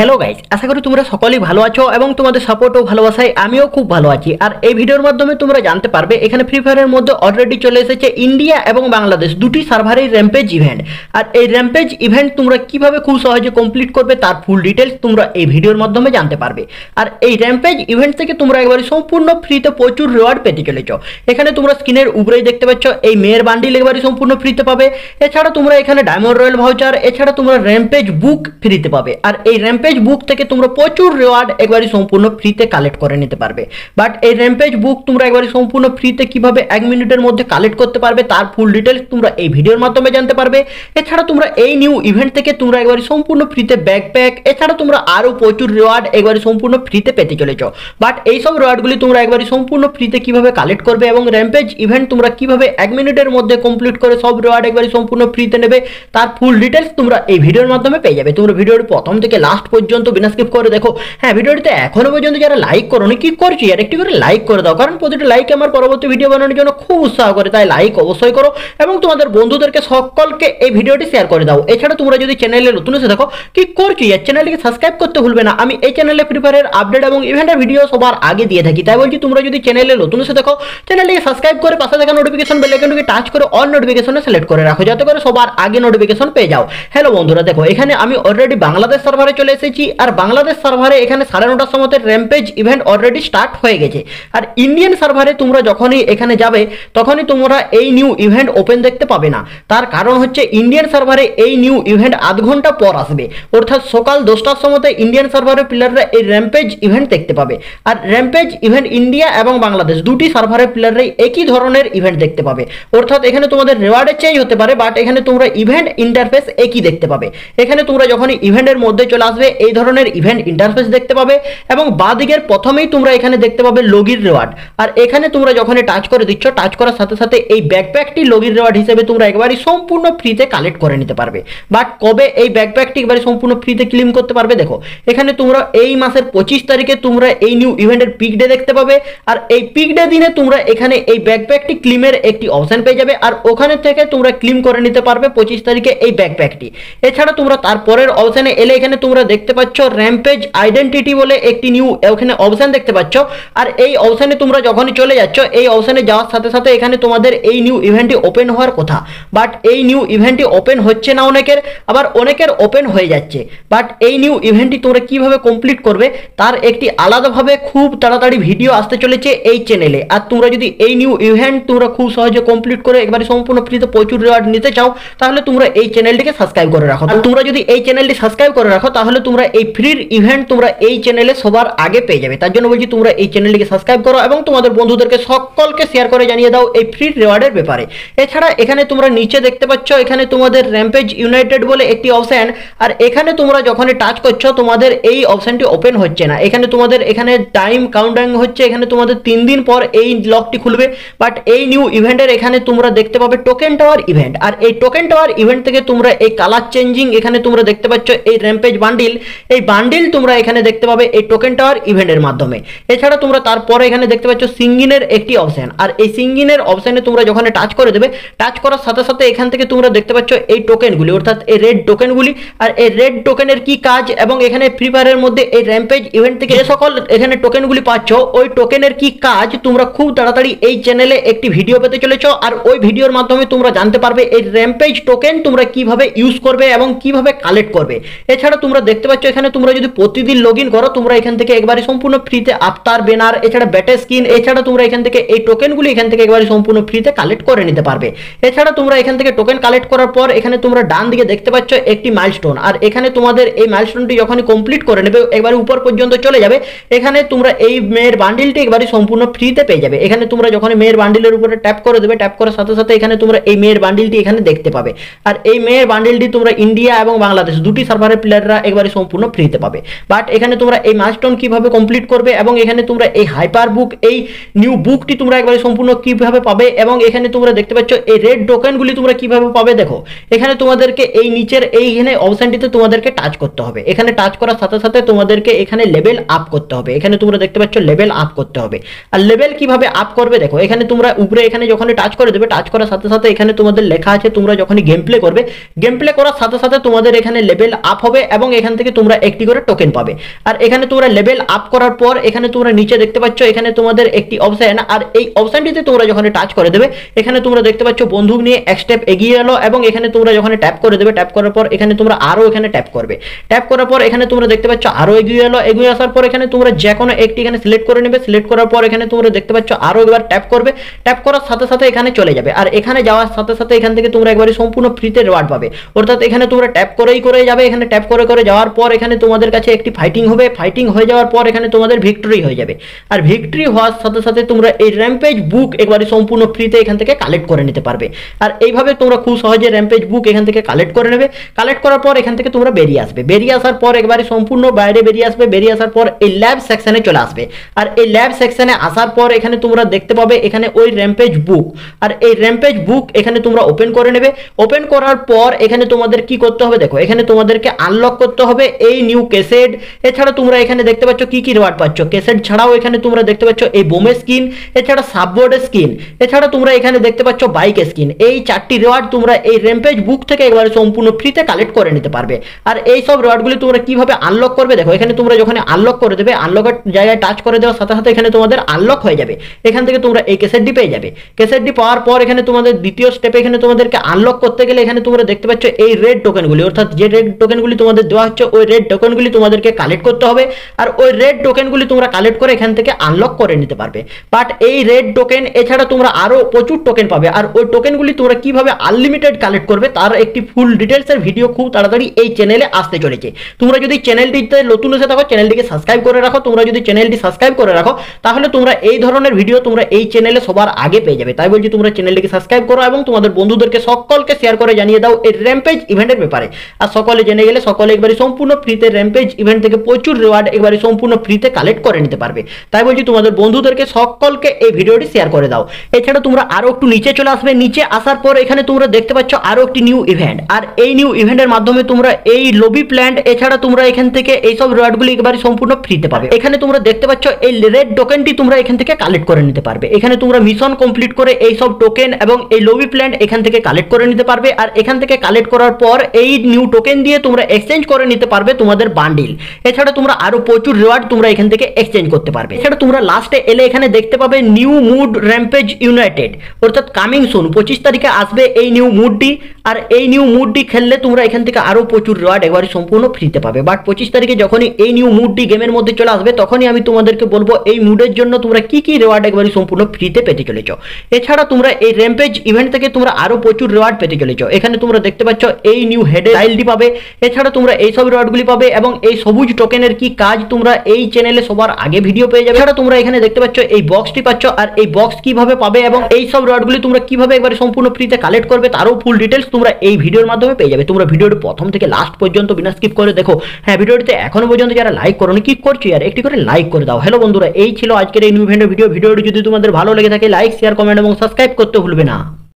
hello guys আশা করি তোমরা সকলেই ভালো আছো এবং তোমাদের সাপোর্ট ও ভালোবাসায় আমিও খুব ভালো আছি আর এই ভিডিওর মাধ্যমে তোমরা জানতে পারবে এখানে ফ্রি ফায়ারের মধ্যে অলরেডি চলে এসেছে ইন্ডিয়া এবং বাংলাদেশ দুটি সার্ভারের র্যাম্পেজ ইভেন্ট আর এই র্যাম্পেজ ইভেন্ট তোমরা কিভাবে খুব সহজে কমপ্লিট করবে তার ফুল ডিটেলস তোমরা এই ভিডিওর মাধ্যমে জানতে পারবে আর এই র্যাম্পেজ ইভেন্ট থেকে তোমরা একবারে সম্পূর্ণ ফ্রিতে প্রচুর রেওয়ার্ড পেতে চলেছ এখানে তোমরা স্ক্রিনের উপরেই দেখতে পাচ্ছ এই মেয়ের বান্ডিল একবারে সম্পূর্ণ ফ্রিতে পাবে এছাড়া তোমরা এখানে ডায়মন্ড রয়্যাল ভাউচার এছাড়া তোমরা র্যাম্পেজ বুক ফ্রিতে পাবে আর এই র্যাম্পেজ র্যাম্পেজ বুক থেকে তোমরা প্রচুর রিওয়ার্ড একবারই সম্পূর্ণ ফ্রিতে কালেক্ট করে নিতে পারবে বাট এই র্যাম্পেজ বুক তোমরা একবারই সম্পূর্ণ ফ্রিতে কিভাবে এক মিনিটের মধ্যে কালেক্ট করতে পারবে তার ফুল ডিটেলস তোমরা এই ভিডিওর মাধ্যমে জানতে পারবে এছাড়া তোমরা এই নিউ ইভেন্ট থেকে তোমরা একবারই সম্পূর্ণ ফ্রিতে ব্যাকপ্যাক এছাড়া তোমরা আরও প্রচুর রিওয়ার্ড একবারই সম্পূর্ণ ফ্রিতে পেতে চলেছ বাট এইসব রিওয়ার্ডগুলি তোমরা একবারই সম্পূর্ণ ফ্রিতে কিভাবে কালেক্ট করবে এবং র্যাম্পেজ ইভেন্ট তোমরা কিভাবে এক মিনিটের মধ্যে কমপ্লিট করে সব রিওয়ার্ড একবারই সম্পূর্ণ ফ্রিতে নেবে তার ফুল ডিটেলস তোমরা এই ভিডিওর মাধ্যমে পেয়ে যাবে তোমরা ভিডিওর প্রথম থেকে লাস্ট পর্যন্ত বিনা স্কিপ করে দেখো হ্যাঁ ভিডিওটিতে এখনো পর্যন্ত যারা লাইক করোনি কি করছি আর একটি করে লাইক করে দাও কারণ প্রতিটি লাইক আমার পরবর্তী ভিডিও বানানোর জন্য খুব উৎসাহ করে তাই লাইক অবশ্যই করো এবং তোমাদের বন্ধুদেরকে সকলকে এই ভিডিওটি শেয়ার করে দাও এছাড়া তোমরা যদি চ্যানেলে নতুন এসে দেখো কি করছি আর চ্যানেলটিকে সাবস্ক্রাইব করতে ভুলবে না আমি এই চ্যানেলে ফ্রি ফায়ারের আপডেট এবং ইভেন্টের ভিডিও সবার আগে দিয়ে থাকি তাই বলছি তোমরা যদি চ্যানেলে নতুন এসে দেখো চ্যানেলটিকে সাবস্ক্রাইব করে পাশে থাকা নোটিফিকেশন বেলাইকনটিকে টাচ করে অল নোটিফিকেশনে সিলেক্ট করে রাখো যাতে করে সবার আগে নোটিফিকেশন পেয়ে যাও হ্যালো বন্ধুরা দেখো এখানে আমি অলরেডি বাংলাদেশ সার্ভারে চলে এসেছি এসেছি আর বাংলাদেশ সার্ভারে এখানে সাড়ে নটার সময় র্যাম্পেজ ইভেন্ট অলরেডি স্টার্ট হয়ে গেছে আর ইন্ডিয়ান সার্ভারে তোমরা যখনই এখানে যাবে তখনই তোমরা এই নিউ ইভেন্ট ওপেন দেখতে পাবে না তার কারণ হচ্ছে ইন্ডিয়ান সার্ভারে এই নিউ ইভেন্ট আধ ঘন্টা পর আসবে অর্থাৎ সকাল দশটার সময় ইন্ডিয়ান সার্ভারে প্লেয়াররা এই র্যাম্পেজ ইভেন্ট দেখতে পাবে আর র্যাম্পেজ ইভেন্ট ইন্ডিয়া এবং বাংলাদেশ দুটি সার্ভারের প্লেয়াররাই একই ধরনের ইভেন্ট দেখতে পাবে অর্থাৎ এখানে তোমাদের রেওয়ার্ডের চেঞ্জ হতে পারে বাট এখানে তোমরা ইভেন্ট ইন্টারফেস একই দেখতে পাবে এখানে তোমরা যখন ইভেন্টের মধ্যে চলে আসবে এই ধরনের ইভেন্ট ইন্টারফেস দেখতে পাবে এবং বাদিকের প্রথমেই তোমরা এখানে দেখতে পাবে লগির রেওয়ার্ড আর এখানে তোমরা যখন টাচ করে দিচ্ছ টাচ করার সাথে সাথে এই ব্যাকপ্যাকটি লগির রেওয়ার্ড হিসেবে তোমরা একবারই সম্পূর্ণ ফ্রিতে কালেক্ট করে নিতে পারবে বাট কবে এই ব্যাকপ্যাকটি একবারে সম্পূর্ণ ফ্রিতে ক্লিম করতে পারবে দেখো এখানে তোমরা এই মাসের পঁচিশ তারিখে তোমরা এই নিউ ইভেন্টের পিক ডে দেখতে পাবে আর এই পিক ডে দিনে তোমরা এখানে এই ব্যাকপ্যাকটি ক্লিমের একটি অপশান পেয়ে যাবে আর ওখানে থেকে তোমরা ক্লিম করে নিতে পারবে পঁচিশ তারিখে এই ব্যাকপ্যাকটি এছাড়া তোমরা তারপরের অপশানে এলে এখানে তোমরা দেখতে পাচ্ছ র্যাম্পেজ আইডেন্টিটি বলে একটি নিউ এখানে অপশান দেখতে পাচ্ছ আর এই অপশানে তোমরা যখন চলে যাচ্ছ এই অপশানে যাওয়ার সাথে সাথে এখানে তোমাদের এই নিউ ইভেন্টটি ওপেন হওয়ার কথা বাট এই নিউ ইভেন্টটি ওপেন হচ্ছে না অনেকের আবার অনেকের ওপেন হয়ে যাচ্ছে বাট এই নিউ ইভেন্টটি তোমরা কিভাবে কমপ্লিট করবে তার একটি আলাদাভাবে খুব তাড়াতাড়ি ভিডিও আসতে চলেছে এই চ্যানেলে আর তোমরা যদি এই নিউ ইভেন্ট তোমরা খুব সহজে কমপ্লিট করে একবারে সম্পূর্ণ ফ্রিতে প্রচুর রেওয়ার্ড নিতে চাও তাহলে তোমরা এই চ্যানেলটিকে সাবস্ক্রাইব করে রাখো তোমরা যদি এই চ্যানেলটি সাবস্ক্রাইব করে রাখো তাহলে তোমরা এই ফ্রির ইভেন্ট তোমরা এই চ্যানেলে সবার আগে পেয়ে যাবে তার জন্য বলছি তোমরা এই চ্যানেলটিকে সাবস্ক্রাইব করো এবং তোমাদের বন্ধুদেরকে সকলকে শেয়ার করে জানিয়ে দাও এই ফ্রি রেওয়ার্ডের ব্যাপারে এছাড়া এখানে তোমরা নিচে দেখতে পাচ্ছ এখানে তোমাদের র্যাম্পেজ ইউনাইটেড বলে একটি অপশান আর এখানে তোমরা যখনই টাচ করছো তোমাদের এই অপশানটি ওপেন হচ্ছে না এখানে তোমাদের এখানে টাইম কাউন্টারিং হচ্ছে এখানে তোমাদের তিন দিন পর এই লকটি খুলবে বাট এই নিউ ইভেন্টের এখানে তোমরা দেখতে পাবে টোকেন টাওয়ার ইভেন্ট আর এই টোকেন টাওয়ার ইভেন্ট থেকে তোমরা এই কালার চেঞ্জিং এখানে তোমরা দেখতে পাচ্ছ এই র্যাম্পেজ বান্ডিল এই বান্ডিল তোমরা এখানে দেখতে পাবে এই টোকেন টাওয়ার ইভেন্টের মাধ্যমে এছাড়া তোমরা তারপরে এখানে দেখতে পাচ্ছ সিঙ্গিনের একটি অপশান আর এই সিঙ্গিনের অপশানে তোমরা যখন টাচ করে দেবে টাচ করার সাথে সাথে এখান থেকে তোমরা দেখতে পাচ্ছ এই টোকেনগুলি অর্থাৎ এই রেড টোকেনগুলি আর এই রেড টোকেনের কি কাজ এবং এখানে ফ্রি ফায়ারের মধ্যে এই র্যাম্পেজ ইভেন্ট থেকে যে সকল এখানে টোকেনগুলি পাচ্ছ ওই টোকেনের কি কাজ তোমরা খুব তাড়াতাড়ি এই চ্যানেলে একটি ভিডিও পেতে চলেছ আর ওই ভিডিওর মাধ্যমে তোমরা জানতে পারবে এই র্যাম্পেজ টোকেন তোমরা কিভাবে ইউজ করবে এবং কিভাবে কালেক্ট করবে এছাড়া তোমরা দেখতে দেখতে পাচ্ছ এখানে তোমরা যদি প্রতিদিন লগ করো তোমরা এখান থেকে একবারে সম্পূর্ণ ফ্রিতে আফতার বেনার এছাড়া ব্যাটে স্কিন এছাড়া তোমরা এখান থেকে এই টোকেনগুলি এখান থেকে একবারে সম্পূর্ণ ফ্রিতে কালেক্ট করে নিতে পারবে এছাড়া তোমরা এখান থেকে টোকেন কালেক্ট করার পর এখানে তোমরা ডান দিকে দেখতে পাচ্ছ একটি মাইলস্টোন আর এখানে তোমাদের এই মাইলস্টোনটি যখনই কমপ্লিট করে নেবে একবারে উপর পর্যন্ত চলে যাবে এখানে তোমরা এই মেয়ের বান্ডিলটি একবারে সম্পূর্ণ ফ্রিতে পেয়ে যাবে এখানে তোমরা যখন মেয়ের বান্ডিলের উপরে ট্যাপ করে দেবে ট্যাপ করার সাথে সাথে এখানে তোমরা এই মেয়ের বান্ডিলটি এখানে দেখতে পাবে আর এই মেয়ের বান্ডিলটি তোমরা ইন্ডিয়া এবং বাংলাদেশ দুটি সার্ভারের প্লেয়াররা একবারে সম্পূর্ণ ফ্রিতে পাবে বাট এখানে তোমরা এই মাইলস্টোন কিভাবে কমপ্লিট করবে এবং এখানে তোমরা এই হাইপার বুক এই নিউ বুকটি তোমরা একবারে সম্পূর্ণ কিভাবে পাবে এবং এখানে তোমরা দেখতে পাচ্ছ এই রেড টোকেনগুলি তোমরা কিভাবে পাবে দেখো এখানে তোমাদেরকে এই নিচের এইখানে অপশানটিতে তোমাদেরকে টাচ করতে হবে এখানে টাচ করার সাথে সাথে তোমাদেরকে এখানে লেভেল আপ করতে হবে এখানে তোমরা দেখতে পাচ্ছ লেভেল আপ করতে হবে আর লেভেল কিভাবে আপ করবে দেখো এখানে তোমরা উপরে এখানে যখন টাচ করে দেবে টাচ করার সাথে সাথে এখানে তোমাদের লেখা আছে তোমরা যখনই গেম প্লে করবে গেম প্লে করার সাথে সাথে তোমাদের এখানে লেভেল আপ হবে এবং এখান থেকে থেকে তোমরা একটি করে টোকেন পাবে আর এখানে তোমরা লেভেল আপ করার পর এখানে তোমরা নিচে দেখতে পাচ্ছ এখানে তোমাদের একটি অপশান আর এই অপশানটিতে তোমরা যখন টাচ করে দেবে এখানে তোমরা দেখতে পাচ্ছ বন্ধুক নিয়ে এক স্টেপ এগিয়ে এলো এবং এখানে তোমরা যখন ট্যাপ করে দেবে ট্যাপ করার পর এখানে তোমরা আরও এখানে ট্যাপ করবে ট্যাপ করার পর এখানে তোমরা দেখতে পাচ্ছ আরও এগিয়ে এলো এগিয়ে আসার পর এখানে তোমরা যে কোনো একটি এখানে সিলেক্ট করে নেবে সিলেক্ট করার পর এখানে তোমরা দেখতে পাচ্ছ আরও একবার ট্যাপ করবে ট্যাপ করার সাথে সাথে এখানে চলে যাবে আর এখানে যাওয়ার সাথে সাথে এখান থেকে তোমরা একবারে সম্পূর্ণ ফ্রিতে রেওয়ার্ড পাবে অর্থাৎ এখানে তোমরা ট্যাপ করেই করে যাবে এখানে ট্যাপ করে করে যাওয়ার পর এখানে তোমাদের কাছে একটি ফাইটিং হবে ফাইটিং হয়ে যাওয়ার পর এখানে তোমাদের ভিক্টরি হয়ে যাবে আর ভিক্টরি হওয়ার সাথে সাথে তোমরা এই র্যাম্পেজ বুক একবারে সম্পূর্ণ ফ্রিতে এখান থেকে কালেক্ট করে নিতে পারবে আর এইভাবে তোমরা খুব সহজে র্যাম্পেজ বুক এখান থেকে কালেক্ট করে নেবে কালেক্ট করার পর এখান থেকে তোমরা বেরিয়ে আসবে বেরিয়ে আসার পর একবারে সম্পূর্ণ বাইরে বেরিয়ে আসবে বেরিয়ে আসার পর এই ল্যাব সেকশনে চলে আসবে আর এই ল্যাব সেকশনে আসার পর এখানে তোমরা দেখতে পাবে এখানে ওই র্যাম্পেজ বুক আর এই র্যাম্পেজ বুক এখানে তোমরা ওপেন করে নেবে ওপেন করার পর এখানে তোমাদের কি করতে হবে দেখো এখানে তোমাদেরকে আনলক করতে হবে এই নিউ কেসেড এছাড়া তোমরা এখানে দেখতে পাচ্ছ কি কি রিওয়ার্ড পাচ্ছ কেসেড ছাড়াও এখানে তোমরা দেখতে পাচ্ছ এই বোমে স্কিন এছাড়া সাববোর্ড স্কিন এছাড়া তোমরা এখানে দেখতে পাচ্ছ বাইক স্কিন এই চারটি রিওয়ার্ড তোমরা এই রেম্পেজ বুক থেকে একবারে সম্পূর্ণ ফ্রিতে কালেক্ট করে নিতে পারবে আর এই সব রিওয়ার্ডগুলি তোমরা কিভাবে আনলক করবে দেখো এখানে তোমরা যখন আনলক করে দেবে আনলকের জায়গায় টাচ করে দেওয়ার সাথে সাথে এখানে তোমাদের আনলক হয়ে যাবে এখান থেকে তোমরা এই কেসেডটি পেয়ে যাবে কেসেডটি পাওয়ার পর এখানে তোমাদের দ্বিতীয় স্টেপে এখানে তোমাদেরকে আনলক করতে গেলে এখানে তোমরা দেখতে পাচ্ছ এই রেড টোকেনগুলি অর্থাৎ যে রেড টোকেনগুলি তোমাদের দেওয়া হচ্ছে ওই রেড টোকেনগুলি তোমাদেরকে কালেক্ট করতে হবে আর ওই রেড টোকেনগুলি তোমরা কালেক্ট করে এখান থেকে আনলক করে নিতে পারবে বাট এই রেড টোকেন এছাড়া তোমরা আরও প্রচুর টোকেন পাবে আর ওই টোকেনগুলি তোমরা কিভাবে আনলিমিটেড কালেক্ট করবে তার একটি ফুল ডিটেলসের ভিডিও খুব তাড়াতাড়ি এই চ্যানেলে আসতে চলেছে তোমরা যদি চ্যানেলটিতে নতুন এসে থাকো চ্যানেলটিকে সাবস্ক্রাইব করে রাখো তোমরা যদি চ্যানেলটি সাবস্ক্রাইব করে রাখো তাহলে তোমরা এই ধরনের ভিডিও তোমরা এই চ্যানেলে সবার আগে পেয়ে যাবে তাই বলছি তোমরা চ্যানেলটিকে সাবস্ক্রাইব করো এবং তোমাদের বন্ধুদেরকে সকলকে শেয়ার করে জানিয়ে দাও এই র্যাম্পেজ ইভেন্টের ব্যাপারে আর সকলে জেনে গেলে সকলে একবারই সম্পূর্ণ সম্পূর্ণ ফ্রিতে র্যাম্পেজ ইভেন্ট থেকে প্রচুর রিওয়ার্ড এবারে সম্পূর্ণ ফ্রিতে কালেক্ট করে নিতে পারবে তাই বলছি তোমাদের বন্ধুদেরকে সকলকে এই ভিডিওটি শেয়ার করে দাও এছাড়া তোমরা আরও একটু নিচে চলে আসবে নিচে আসার পর এখানে তোমরা দেখতে পাচ্ছ আরও একটি নিউ ইভেন্ট আর এই নিউ ইভেন্টের মাধ্যমে তোমরা এই লবি প্ল্যান্ট এছাড়া তোমরা এখান থেকে এইসব রিওয়ার্ডগুলি একেবারে সম্পূর্ণ ফ্রিতে পাবে এখানে তোমরা দেখতে পাচ্ছ এই রেড টোকেনটি তোমরা এখান থেকে কালেক্ট করে নিতে পারবে এখানে তোমরা মিশন কমপ্লিট করে এই সব টোকেন এবং এই লবি প্ল্যান্ট এখান থেকে কালেক্ট করে নিতে পারবে আর এখান থেকে কালেক্ট করার পর এই নিউ টোকেন দিয়ে তোমরা এক্সচেঞ্জ করে নিতে করতে পারবে তোমাদের বান্ডিল এছাড়া তোমরা আরও প্রচুর রিওয়ার্ড তোমরা এখান থেকে এক্সচেঞ্জ করতে পারবে এছাড়া তোমরা লাস্টে এলে এখানে দেখতে পাবে নিউ মুড র্যাম্পেজ ইউনাইটেড অর্থাৎ কামিং সুন পঁচিশ তারিখে আসবে এই নিউ মুডটি আর এই নিউ মুডটি খেললে তোমরা এখান থেকে আরও প্রচুর রয়ার্ড একবারই সম্পূর্ণ ফ্রিতে পাবে বাট পঁচিশ তারিখে যখনই এই নিউ মুডটি গেমের মধ্যে চলে আসবে তখনই আমি তোমাদেরকে বলবো এই মুডের জন্য তোমরা কি কি রেওয়ার্ড একবারই সম্পূর্ণ ফ্রিতে পেতে চলেছ এছাড়া তোমরা এই র্যাম্পেজ ইভেন্ট থেকে তোমরা আরও প্রচুর রেওয়ার্ড পেতে চলেছ এখানে তোমরা দেখতে পাচ্ছ এই নিউ হেডে টাইলটি পাবে এছাড়া তোমরা এই সব রেওয়ার্ডগুলি পাবে এবং এই সবুজ টোকেনের কি কাজ তোমরা এই চ্যানেলে সবার আগে ভিডিও পেয়ে যাবে এছাড়া তোমরা এখানে দেখতে পাচ্ছ এই বক্সটি পাচ্ছ আর এই বক্স কিভাবে পাবে এবং এই সব রেওয়ার্ডগুলি তোমরা কিভাবে একবারে সম্পূর্ণ ফ্রিতে কালেক্ট করবে তারও ফুল ডিটেলস তোমরা এই ভিডিওর মাধ্যমে পেয়ে যাবে তোমরা ভিডিওটি প্রথম থেকে লাস্ট পর্যন্ত বিনা স্কিপ করে দেখো হ্যাঁ ভিডিওটিতে এখনো পর্যন্ত যারা লাইক করো কি করছো আর একটি করে লাইক করে দাও হ্যালো বন্ধুরা এই ছিল আজকের এই নিউ ভিডিও ভিডিওটি যদি তোমাদের ভালো লেগে থাকে লাইক শেয়ার কমেন্ট এবং সাবস্ক্রাইব করতে ভুলবে না